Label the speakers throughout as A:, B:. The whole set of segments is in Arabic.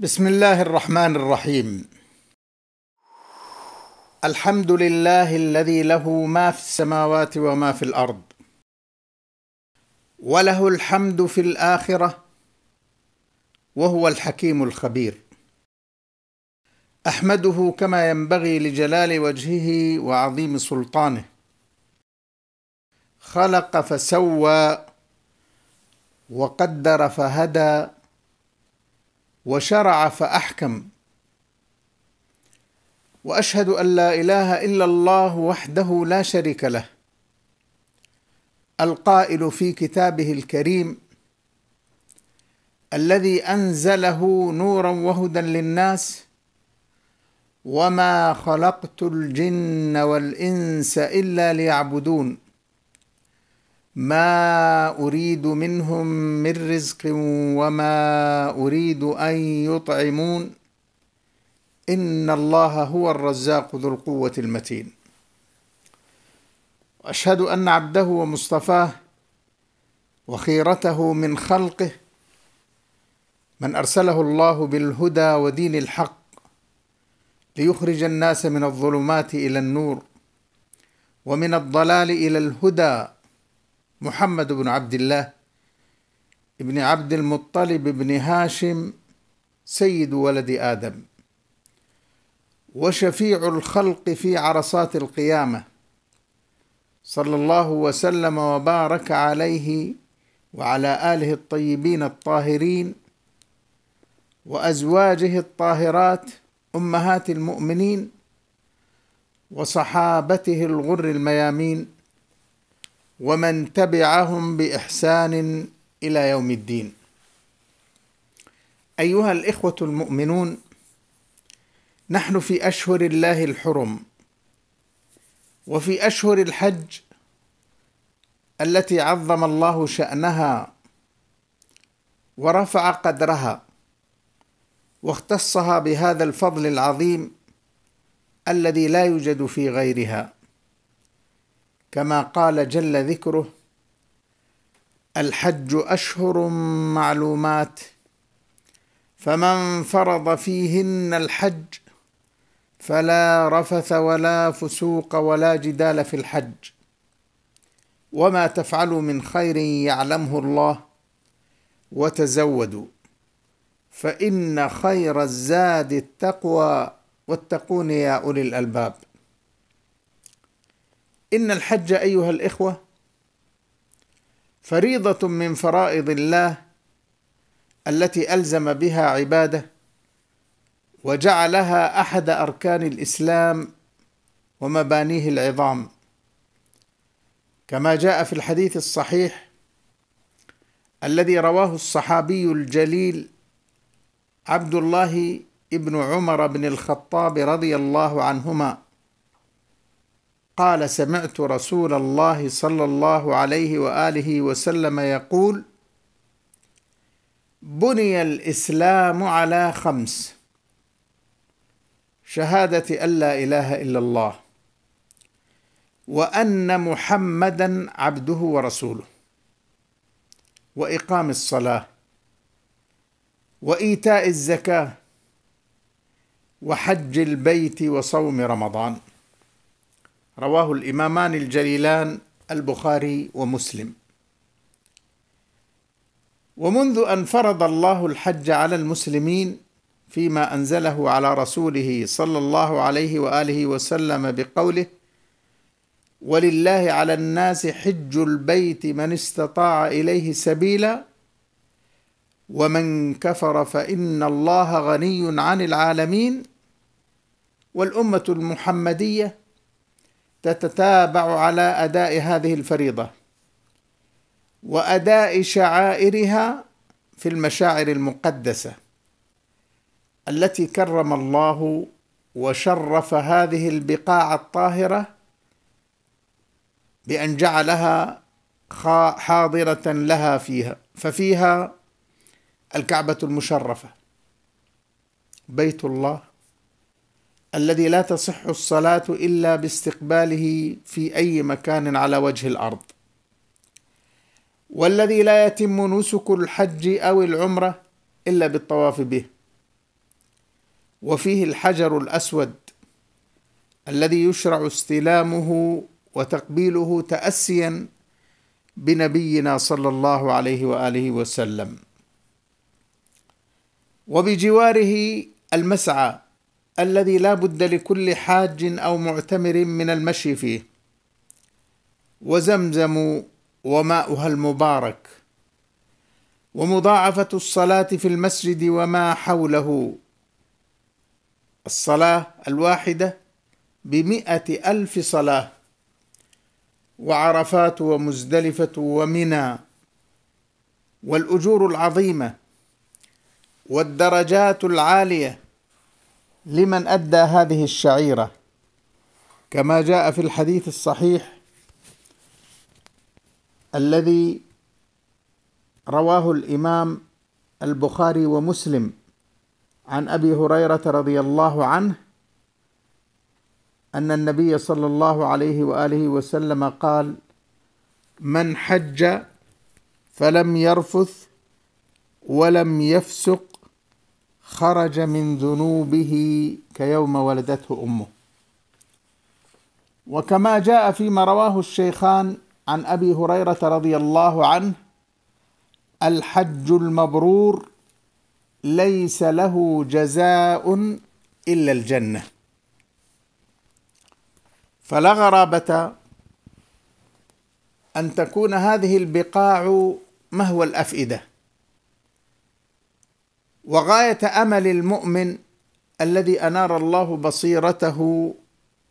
A: بسم الله الرحمن الرحيم الحمد لله الذي له ما في السماوات وما في الارض وله الحمد في الاخره وهو الحكيم الخبير احمده كما ينبغي لجلال وجهه وعظيم سلطانه خلق فسوى وقدر فهدى وشرع فاحكم واشهد ان لا اله الا الله وحده لا شريك له القائل في كتابه الكريم الذي انزله نورا وهدى للناس وما خلقت الجن والانس الا ليعبدون ما اريد منهم من رزق وما اريد ان يطعمون ان الله هو الرزاق ذو القوه المتين واشهد ان عبده ومصطفاه وخيرته من خلقه من ارسله الله بالهدى ودين الحق ليخرج الناس من الظلمات الى النور ومن الضلال الى الهدى محمد بن عبد الله بن عبد المطلب بن هاشم سيد ولد آدم وشفيع الخلق في عرصات القيامة صلى الله وسلم وبارك عليه وعلى آله الطيبين الطاهرين وأزواجه الطاهرات أمهات المؤمنين وصحابته الغر الميامين ومن تبعهم باحسان الى يوم الدين ايها الاخوه المؤمنون نحن في اشهر الله الحرم وفي اشهر الحج التي عظم الله شانها ورفع قدرها واختصها بهذا الفضل العظيم الذي لا يوجد في غيرها كما قال جل ذكره الحج اشهر معلومات فمن فرض فيهن الحج فلا رفث ولا فسوق ولا جدال في الحج وما تفعلوا من خير يعلمه الله وتزودوا فان خير الزاد التقوى واتقون يا اولي الالباب إن الحج أيها الإخوة فريضة من فرائض الله التي ألزم بها عباده وجعلها أحد أركان الإسلام ومبانيه العظام كما جاء في الحديث الصحيح الذي رواه الصحابي الجليل عبد الله ابن عمر بن الخطاب رضي الله عنهما قال سمعت رسول الله صلى الله عليه واله وسلم يقول بني الاسلام على خمس شهاده ان لا اله الا الله وان محمدا عبده ورسوله واقام الصلاه وايتاء الزكاه وحج البيت وصوم رمضان رواه الامامان الجليلان البخاري ومسلم ومنذ ان فرض الله الحج على المسلمين فيما انزله على رسوله صلى الله عليه واله وسلم بقوله ولله على الناس حج البيت من استطاع اليه سبيلا ومن كفر فان الله غني عن العالمين والامه المحمديه تتتابع على اداء هذه الفريضه واداء شعائرها في المشاعر المقدسه التي كرم الله وشرف هذه البقاع الطاهره بان جعلها حاضره لها فيها ففيها الكعبه المشرفه بيت الله الذي لا تصح الصلاة إلا باستقباله في أي مكان على وجه الأرض والذي لا يتم نسك الحج أو العمرة إلا بالطواف به وفيه الحجر الأسود الذي يشرع استلامه وتقبيله تأسيا بنبينا صلى الله عليه وآله وسلم وبجواره المسعى الذي لا بد لكل حاج او معتمر من المشي فيه وزمزم وماؤها المبارك ومضاعفه الصلاه في المسجد وما حوله الصلاه الواحده بمئه الف صلاه وعرفات ومزدلفه ومنى والاجور العظيمه والدرجات العاليه لمن أدى هذه الشعيرة كما جاء في الحديث الصحيح الذي رواه الإمام البخاري ومسلم عن أبي هريرة رضي الله عنه أن النبي صلى الله عليه وآله وسلم قال من حج فلم يرفث ولم يفسق خرج من ذنوبه كيوم ولدته امه وكما جاء فيما رواه الشيخان عن ابي هريره رضي الله عنه الحج المبرور ليس له جزاء الا الجنه فلا غرابه ان تكون هذه البقاع مهوى الافئده وغايه امل المؤمن الذي انار الله بصيرته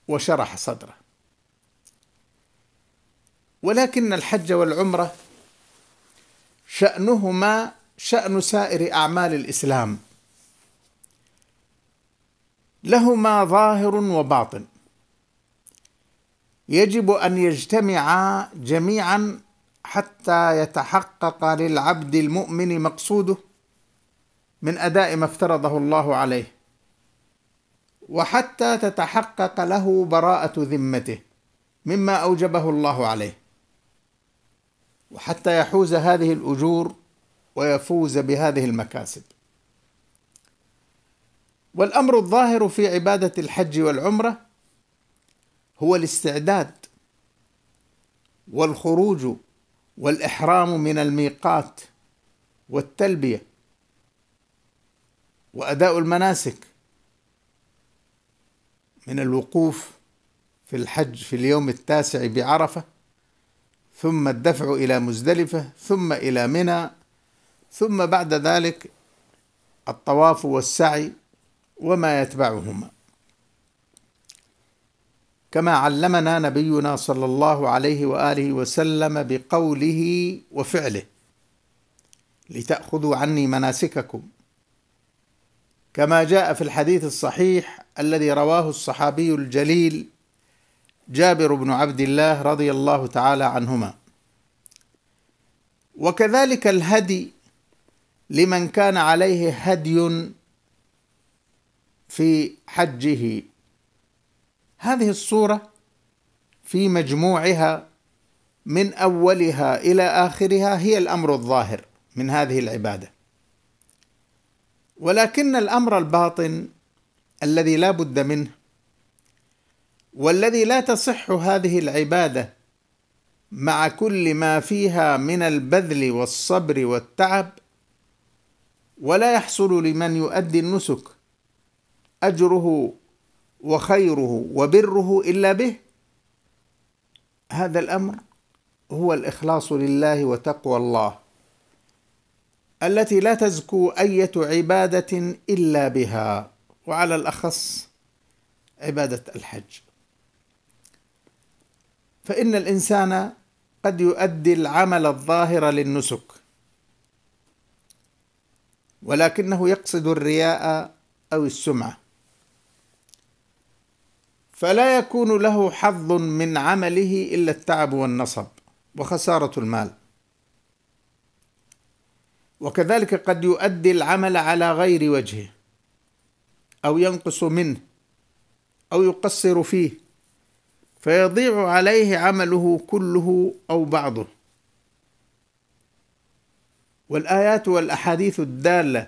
A: وشرح صدره ولكن الحج والعمره شانهما شان سائر اعمال الاسلام لهما ظاهر وباطن يجب ان يجتمعا جميعا حتى يتحقق للعبد المؤمن مقصوده من اداء ما افترضه الله عليه وحتى تتحقق له براءه ذمته مما اوجبه الله عليه وحتى يحوز هذه الاجور ويفوز بهذه المكاسب والامر الظاهر في عباده الحج والعمره هو الاستعداد والخروج والاحرام من الميقات والتلبيه وأداء المناسك من الوقوف في الحج في اليوم التاسع بعرفة ثم الدفع إلى مزدلفة ثم إلى منى ثم بعد ذلك الطواف والسعي وما يتبعهما كما علمنا نبينا صلى الله عليه واله وسلم بقوله وفعله لتاخذوا عني مناسككم كما جاء في الحديث الصحيح الذي رواه الصحابي الجليل جابر بن عبد الله رضي الله تعالى عنهما وكذلك الهدي لمن كان عليه هدي في حجه هذه الصوره في مجموعها من اولها الى اخرها هي الامر الظاهر من هذه العباده ولكن الامر الباطن الذي لا بد منه والذي لا تصح هذه العباده مع كل ما فيها من البذل والصبر والتعب ولا يحصل لمن يؤدي النسك اجره وخيره وبره الا به هذا الامر هو الاخلاص لله وتقوى الله التي لا تزكو أية عبادة إلا بها وعلى الأخص عبادة الحج فإن الإنسان قد يؤدي العمل الظاهر للنسك ولكنه يقصد الرياء أو السمعة فلا يكون له حظ من عمله إلا التعب والنصب وخسارة المال وكذلك قد يؤدي العمل على غير وجهه او ينقص منه او يقصر فيه فيضيع عليه عمله كله او بعضه والايات والاحاديث الداله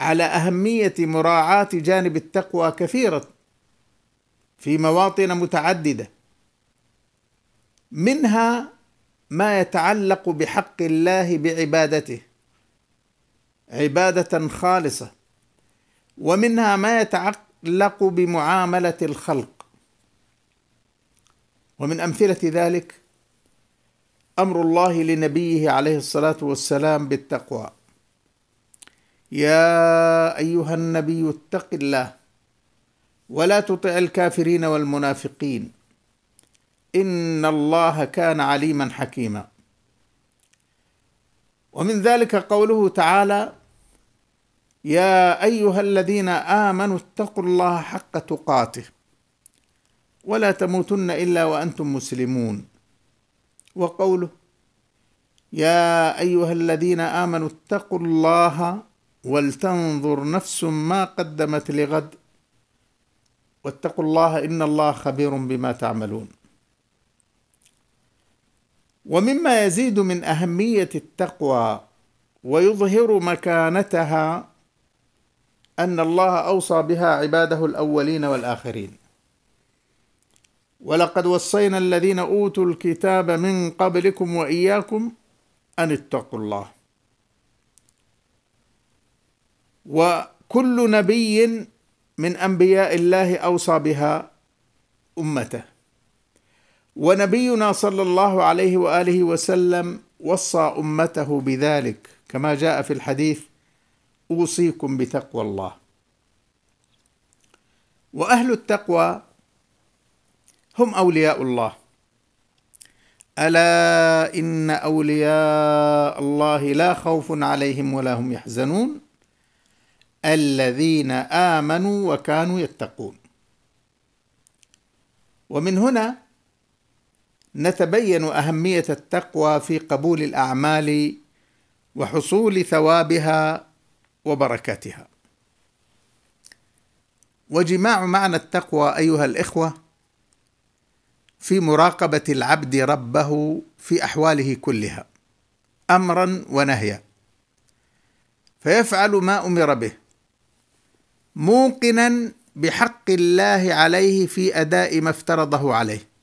A: على اهميه مراعاه جانب التقوى كثيره في مواطن متعدده منها ما يتعلق بحق الله بعبادته عباده خالصه ومنها ما يتعلق بمعامله الخلق ومن امثله ذلك امر الله لنبيه عليه الصلاه والسلام بالتقوى يا ايها النبي اتق الله ولا تطع الكافرين والمنافقين ان الله كان عليما حكيما ومن ذلك قوله تعالى يا ايها الذين امنوا اتقوا الله حق تقاته ولا تموتن الا وانتم مسلمون وقوله يا ايها الذين امنوا اتقوا الله ولتنظر نفس ما قدمت لغد واتقوا الله ان الله خبير بما تعملون ومما يزيد من اهميه التقوى ويظهر مكانتها ان الله اوصى بها عباده الاولين والاخرين ولقد وصينا الذين اوتوا الكتاب من قبلكم واياكم ان اتقوا الله وكل نبي من انبياء الله اوصى بها امته ونبينا صلى الله عليه واله وسلم وصى امته بذلك كما جاء في الحديث اوصيكم بتقوى الله واهل التقوى هم اولياء الله الا ان اولياء الله لا خوف عليهم ولا هم يحزنون الذين امنوا وكانوا يتقون ومن هنا نتبين اهميه التقوى في قبول الاعمال وحصول ثوابها وبركاتها وجماع معنى التقوى ايها الاخوه في مراقبه العبد ربه في احواله كلها امرا ونهيا فيفعل ما امر به موقنا بحق الله عليه في اداء ما افترضه عليه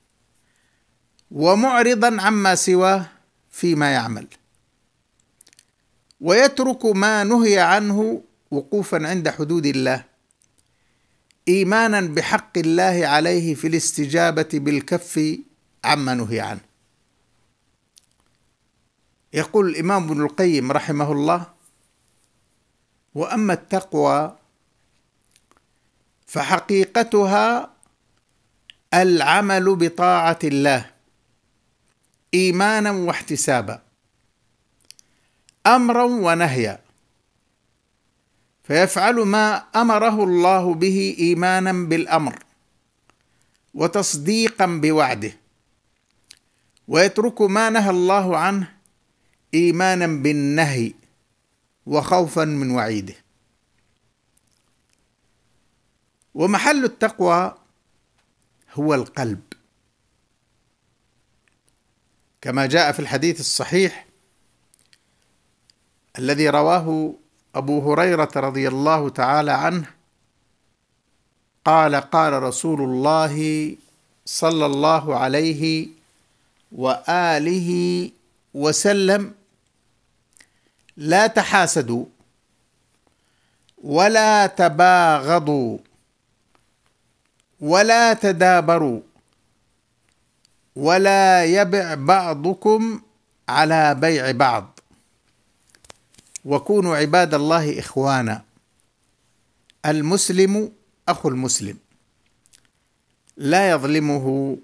A: ومعرضا عما سواه فيما يعمل ويترك ما نهي عنه وقوفا عند حدود الله ايمانا بحق الله عليه في الاستجابه بالكف عما نهي عنه يقول الامام ابن القيم رحمه الله واما التقوى فحقيقتها العمل بطاعه الله ايمانا واحتسابا امرا ونهيا فيفعل ما امره الله به ايمانا بالامر وتصديقا بوعده ويترك ما نهى الله عنه ايمانا بالنهي وخوفا من وعيده ومحل التقوى هو القلب كما جاء في الحديث الصحيح الذي رواه أبو هريرة رضي الله تعالى عنه قال قال رسول الله صلى الله عليه وآله وسلم لا تحاسدوا ولا تباغضوا ولا تدابروا ولا يبع بعضكم على بيع بعض وكونوا عباد الله اخوانا المسلم اخو المسلم لا يظلمه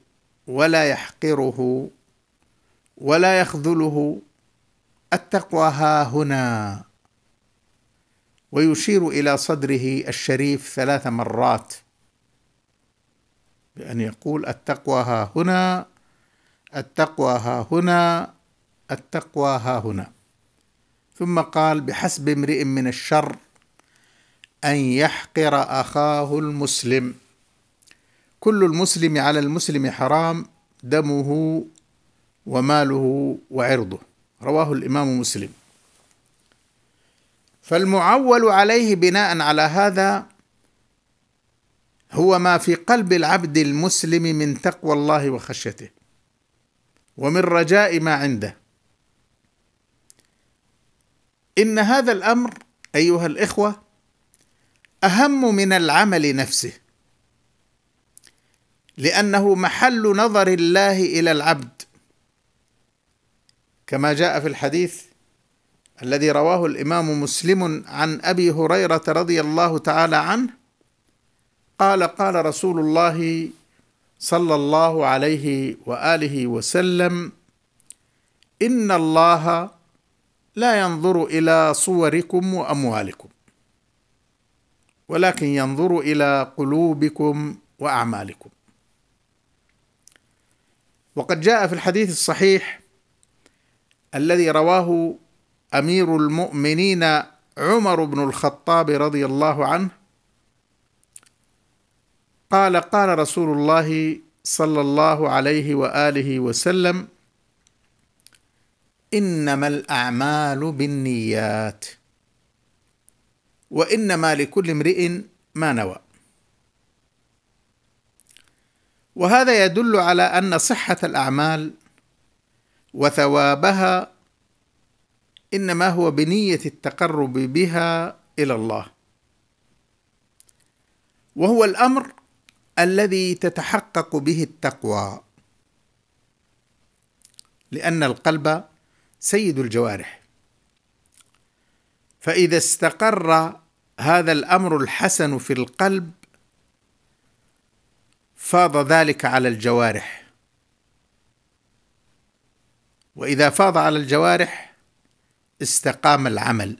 A: ولا يحقره ولا يخذله التقوى ها هنا ويشير الى صدره الشريف ثلاث مرات بان يقول التقوى ها هنا التقوى ها هنا التقوى ها هنا ثم قال بحسب امرئ من الشر ان يحقر اخاه المسلم كل المسلم على المسلم حرام دمه وماله وعرضه رواه الامام مسلم فالمعول عليه بناء على هذا هو ما في قلب العبد المسلم من تقوى الله وخشيته ومن رجاء ما عنده ان هذا الامر ايها الاخوه اهم من العمل نفسه لانه محل نظر الله الى العبد كما جاء في الحديث الذي رواه الامام مسلم عن ابي هريره رضي الله تعالى عنه قال قال رسول الله صلى الله عليه واله وسلم ان الله لا ينظر الى صوركم واموالكم ولكن ينظر الى قلوبكم واعمالكم وقد جاء في الحديث الصحيح الذي رواه امير المؤمنين عمر بن الخطاب رضي الله عنه قال قال رسول الله صلى الله عليه واله وسلم انما الاعمال بالنيات وانما لكل امرئ ما نوى وهذا يدل على ان صحه الاعمال وثوابها انما هو بنيه التقرب بها الى الله وهو الامر الذي تتحقق به التقوى لان القلب سيد الجوارح فاذا استقر هذا الامر الحسن في القلب فاض ذلك على الجوارح واذا فاض على الجوارح استقام العمل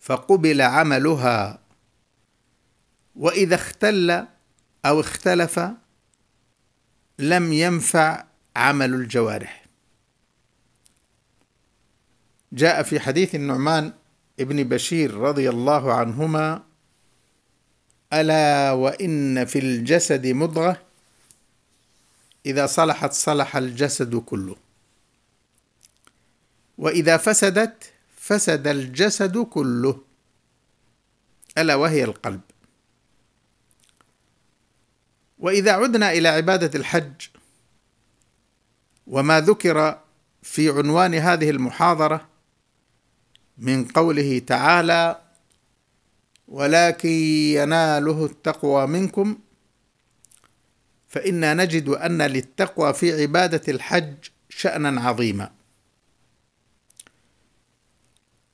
A: فقبل عملها واذا اختل او اختلف لم ينفع عمل الجوارح جاء في حديث النعمان ابن بشير رضي الله عنهما الا وان في الجسد مضغه اذا صلحت صلح الجسد كله واذا فسدت فسد الجسد كله الا وهي القلب واذا عدنا الى عباده الحج وما ذكر في عنوان هذه المحاضره من قوله تعالى ولكن يناله التقوى منكم فإنا نجد أن للتقوى في عبادة الحج شأنا عظيما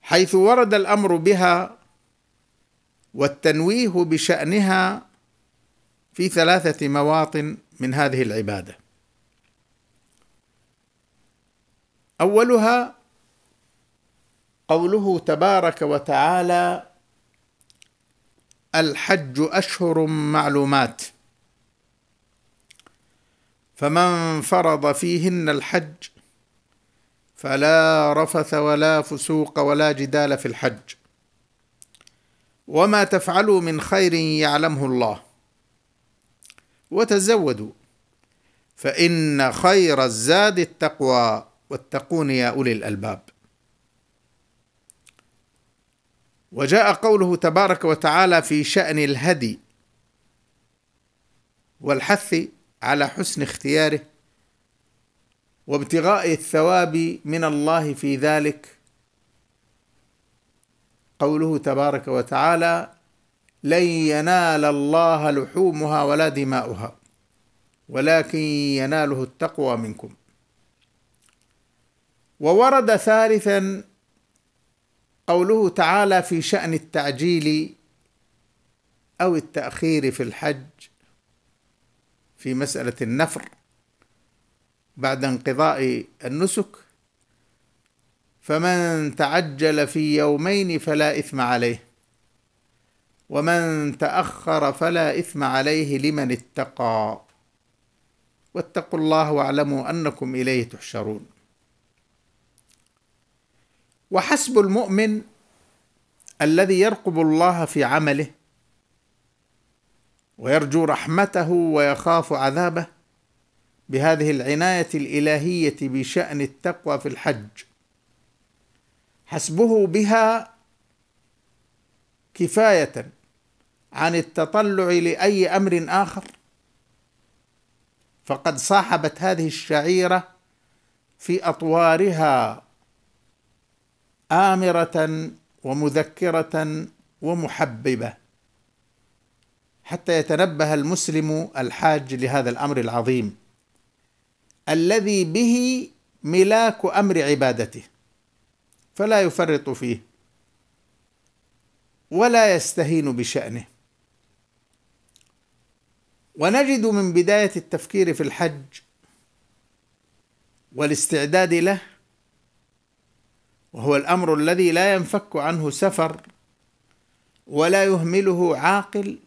A: حيث ورد الأمر بها والتنويه بشأنها في ثلاثة مواطن من هذه العبادة أولها قوله تبارك وتعالى الحج أشهر معلومات فمن فرض فيهن الحج فلا رفث ولا فسوق ولا جدال في الحج وما تفعلوا من خير يعلمه الله وتزودوا فإن خير الزاد التقوى واتقون يا أولي الألباب وجاء قوله تبارك وتعالى في شأن الهدي والحث على حسن اختياره وابتغاء الثواب من الله في ذلك قوله تبارك وتعالى لن ينال الله لحومها ولا دماؤها ولكن يناله التقوى منكم وورد ثالثا قوله تعالى في شأن التعجيل أو التأخير في الحج في مسألة النفر بعد انقضاء النسك فمن تعجل في يومين فلا إثم عليه ومن تاخر فلا اثم عليه لمن اتقى واتقوا الله واعلموا انكم اليه تحشرون وحسب المؤمن الذي يرقب الله في عمله ويرجو رحمته ويخاف عذابه بهذه العنايه الالهيه بشان التقوى في الحج حسبه بها كفايه عن التطلع لاي امر اخر فقد صاحبت هذه الشعيره في اطوارها امره ومذكره ومحببه حتى يتنبه المسلم الحاج لهذا الامر العظيم الذي به ملاك امر عبادته فلا يفرط فيه ولا يستهين بشأنه ونجد من بداية التفكير في الحج والاستعداد له وهو الأمر الذي لا ينفك عنه سفر ولا يهمله عاقل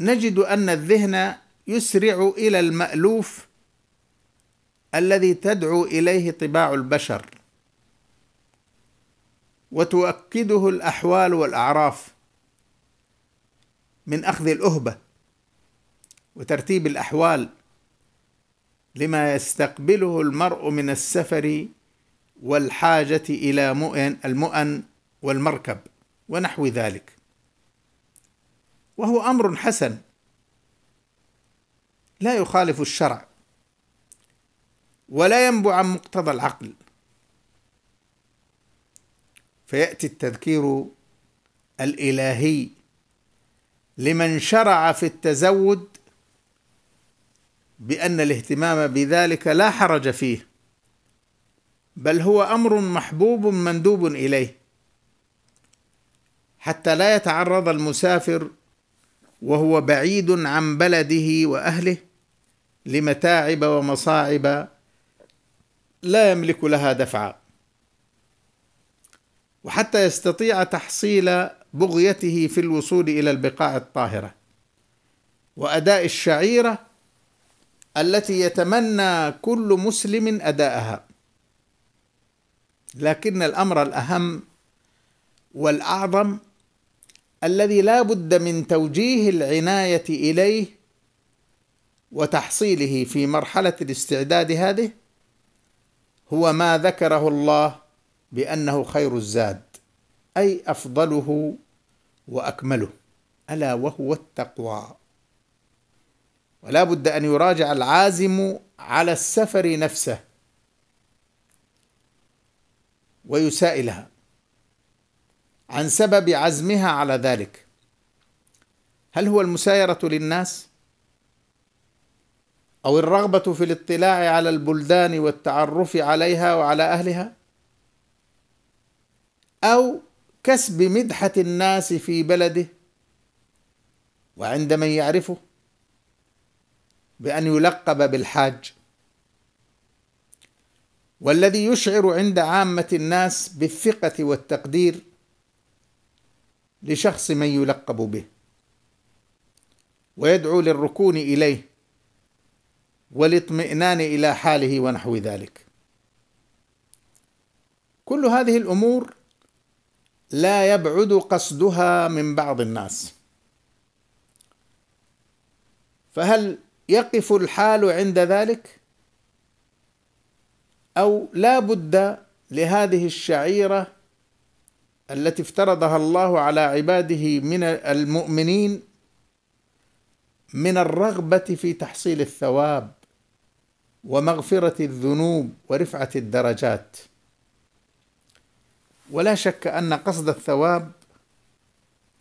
A: نجد أن الذهن يسرع إلى المألوف الذي تدعو إليه طباع البشر وتؤكده الأحوال والأعراف من أخذ الأهبة وترتيب الأحوال لما يستقبله المرء من السفر والحاجة إلى مؤن المؤن والمركب ونحو ذلك وهو أمر حسن لا يخالف الشرع ولا ينبع عن مقتضى العقل فياتي التذكير الالهي لمن شرع في التزود بان الاهتمام بذلك لا حرج فيه بل هو امر محبوب مندوب اليه حتى لا يتعرض المسافر وهو بعيد عن بلده واهله لمتاعب ومصاعب لا يملك لها دفعا وحتى يستطيع تحصيل بغيته في الوصول الى البقاع الطاهره واداء الشعيره التي يتمنى كل مسلم اداءها لكن الامر الاهم والاعظم الذي لا بد من توجيه العنايه اليه وتحصيله في مرحله الاستعداد هذه هو ما ذكره الله بأنه خير الزاد أي أفضله وأكمله ألا وهو التقوى ولا بد أن يراجع العازم على السفر نفسه ويسائلها عن سبب عزمها على ذلك هل هو المسايرة للناس؟ أو الرغبة في الاطلاع على البلدان والتعرف عليها وعلى أهلها؟ أو كسب مدحة الناس في بلده وعند من يعرفه بأن يلقب بالحاج والذي يشعر عند عامة الناس بالثقة والتقدير لشخص من يلقب به ويدعو للركون إليه والاطمئنان إلى حاله ونحو ذلك كل هذه الأمور لا يبعد قصدها من بعض الناس فهل يقف الحال عند ذلك او لا بد لهذه الشعيره التي افترضها الله على عباده من المؤمنين من الرغبه في تحصيل الثواب ومغفره الذنوب ورفعه الدرجات ولا شك ان قصد الثواب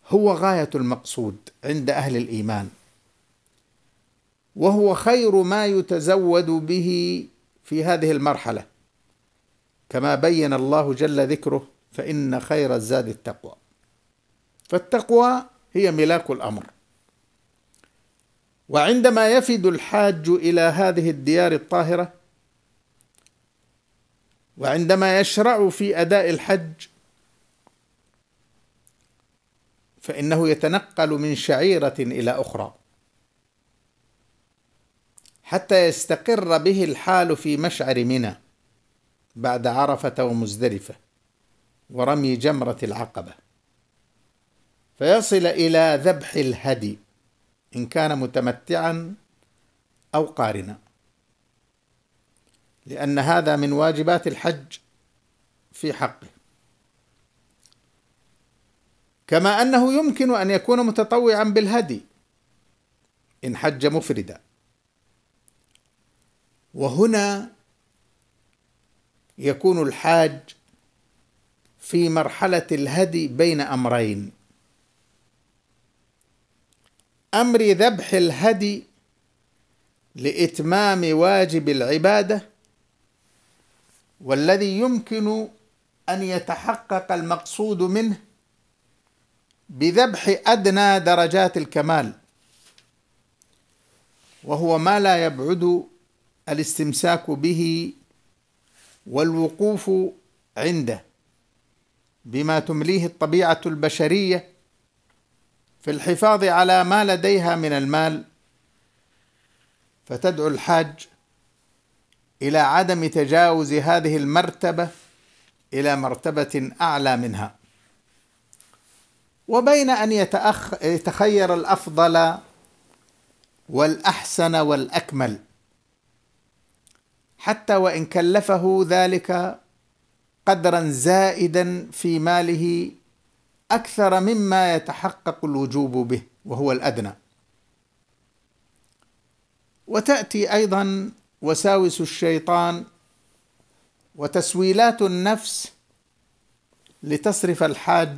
A: هو غايه المقصود عند اهل الايمان وهو خير ما يتزود به في هذه المرحله كما بين الله جل ذكره فان خير الزاد التقوى فالتقوى هي ملاك الامر وعندما يفد الحاج الى هذه الديار الطاهره وعندما يشرع في أداء الحج فإنه يتنقل من شعيرة إلى أخرى حتى يستقر به الحال في مشعر منى بعد عرفة ومزدلفة ورمي جمرة العقبة فيصل إلى ذبح الهدي إن كان متمتعا أو قارنا لأن هذا من واجبات الحج في حقه كما أنه يمكن أن يكون متطوعا بالهدي إن حج مفردا وهنا يكون الحاج في مرحلة الهدي بين أمرين أمر ذبح الهدي لإتمام واجب العبادة والذي يمكن أن يتحقق المقصود منه بذبح أدنى درجات الكمال وهو ما لا يبعد الاستمساك به والوقوف عنده بما تمليه الطبيعة البشرية في الحفاظ على ما لديها من المال فتدعو الحاج الى عدم تجاوز هذه المرتبه الى مرتبه اعلى منها وبين ان يتأخ... يتخير الافضل والاحسن والاكمل حتى وان كلفه ذلك قدرا زائدا في ماله اكثر مما يتحقق الوجوب به وهو الادنى وتاتي ايضا وساوس الشيطان وتسويلات النفس لتصرف الحاج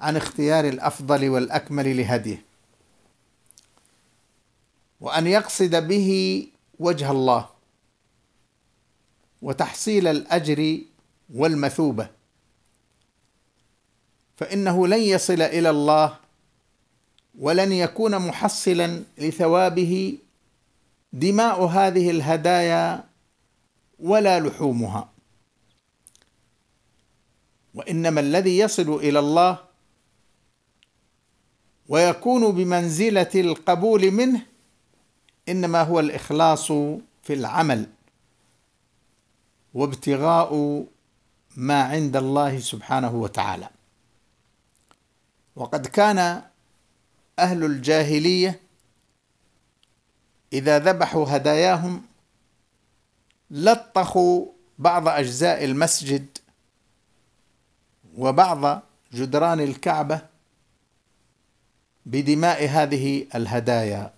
A: عن اختيار الافضل والاكمل لهديه وان يقصد به وجه الله وتحصيل الاجر والمثوبه فانه لن يصل الى الله ولن يكون محصلا لثوابه دماء هذه الهدايا ولا لحومها وانما الذي يصل الى الله ويكون بمنزله القبول منه انما هو الاخلاص في العمل وابتغاء ما عند الله سبحانه وتعالى وقد كان اهل الجاهليه إذا ذبحوا هداياهم لطخوا بعض أجزاء المسجد وبعض جدران الكعبة بدماء هذه الهدايا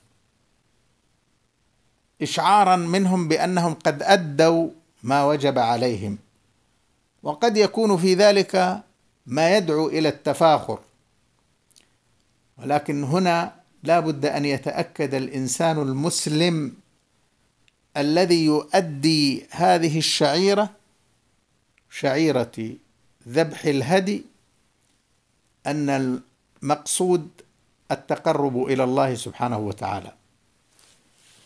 A: إشعارا منهم بأنهم قد أدوا ما وجب عليهم وقد يكون في ذلك ما يدعو إلى التفاخر ولكن هنا لا بد أن يتأكد الإنسان المسلم الذي يؤدي هذه الشعيرة شعيرة ذبح الهدي أن المقصود التقرب إلى الله سبحانه وتعالى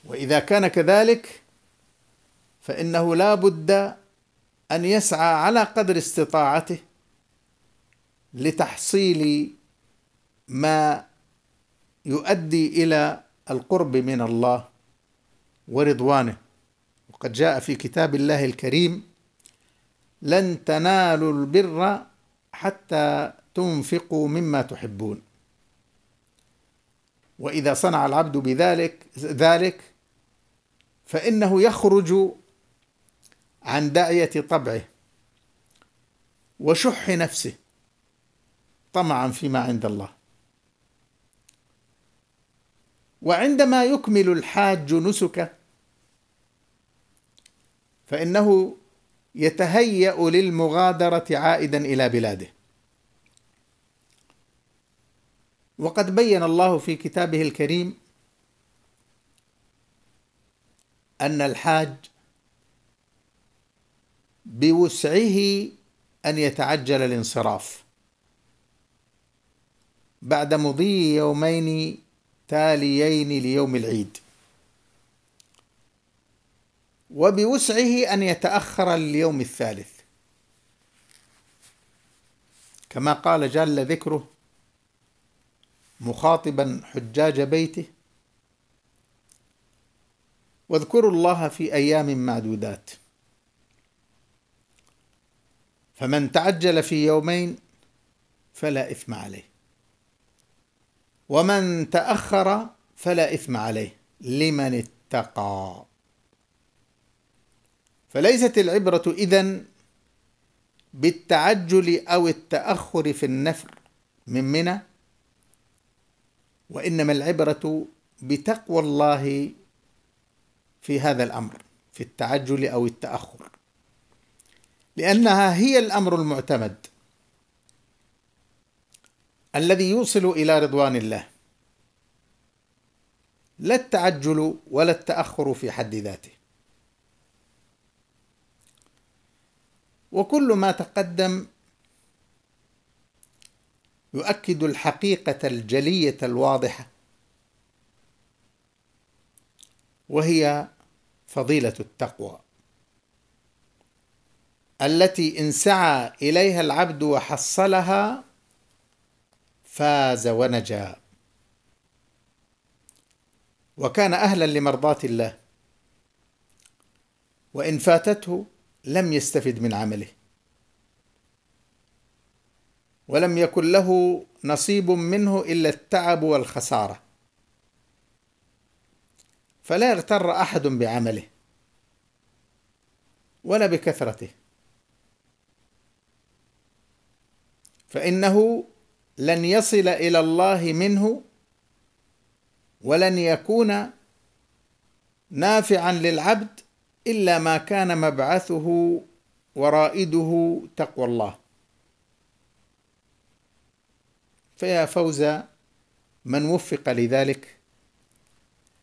A: وإذا كان كذلك فإنه لا بد أن يسعى على قدر استطاعته لتحصيل ما يؤدي الى القرب من الله ورضوانه وقد جاء في كتاب الله الكريم لن تنالوا البر حتى تنفقوا مما تحبون واذا صنع العبد بذلك ذلك فانه يخرج عن داعيه طبعه وشح نفسه طمعا فيما عند الله وعندما يكمل الحاج نسكه فانه يتهيا للمغادره عائدا الى بلاده وقد بين الله في كتابه الكريم ان الحاج بوسعه ان يتعجل الانصراف بعد مضي يومين تاليين ليوم العيد وبوسعه أن يتأخر لليوم الثالث كما قال جل ذكره مخاطبا حجاج بيته واذكروا الله في أيام معدودات فمن تعجل في يومين فلا إثم عليه ومن تأخر فلا إثم عليه لمن اتقى فليست العبرة إذن بالتعجل أو التأخر في النفر من منى وإنما العبرة بتقوى الله في هذا الأمر في التعجل أو التأخر لأنها هي الأمر المعتمد الذي يوصل الى رضوان الله لا التعجل ولا التاخر في حد ذاته وكل ما تقدم يؤكد الحقيقه الجليه الواضحه وهي فضيله التقوى التي ان سعى اليها العبد وحصلها فاز ونجا وكان أهلا لمرضاة الله وإن فاتته لم يستفد من عمله ولم يكن له نصيب منه إلا التعب والخسارة فلا يغتر أحد بعمله ولا بكثرته فإنه لن يصل الى الله منه ولن يكون نافعا للعبد الا ما كان مبعثه ورائده تقوى الله فيا فوز من وفق لذلك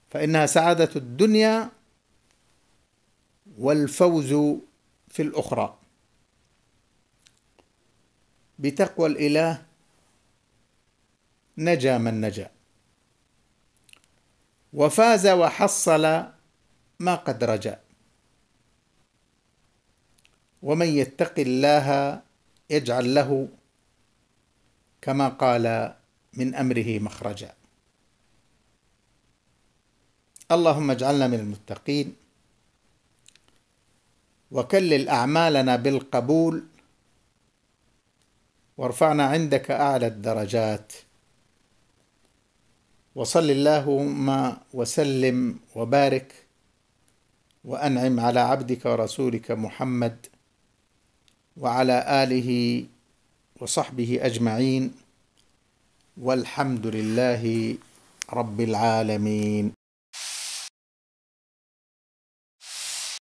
A: فانها سعاده الدنيا والفوز في الاخرى بتقوى الاله نجا من نجا وفاز وحصل ما قد رجا ومن يتق الله يجعل له كما قال من امره مخرجا اللهم اجعلنا من المتقين وكلل اعمالنا بالقبول وارفعنا عندك اعلى الدرجات وصل اللهم وسلم وبارك وانعم على عبدك ورسولك محمد وعلى اله وصحبه اجمعين والحمد لله رب العالمين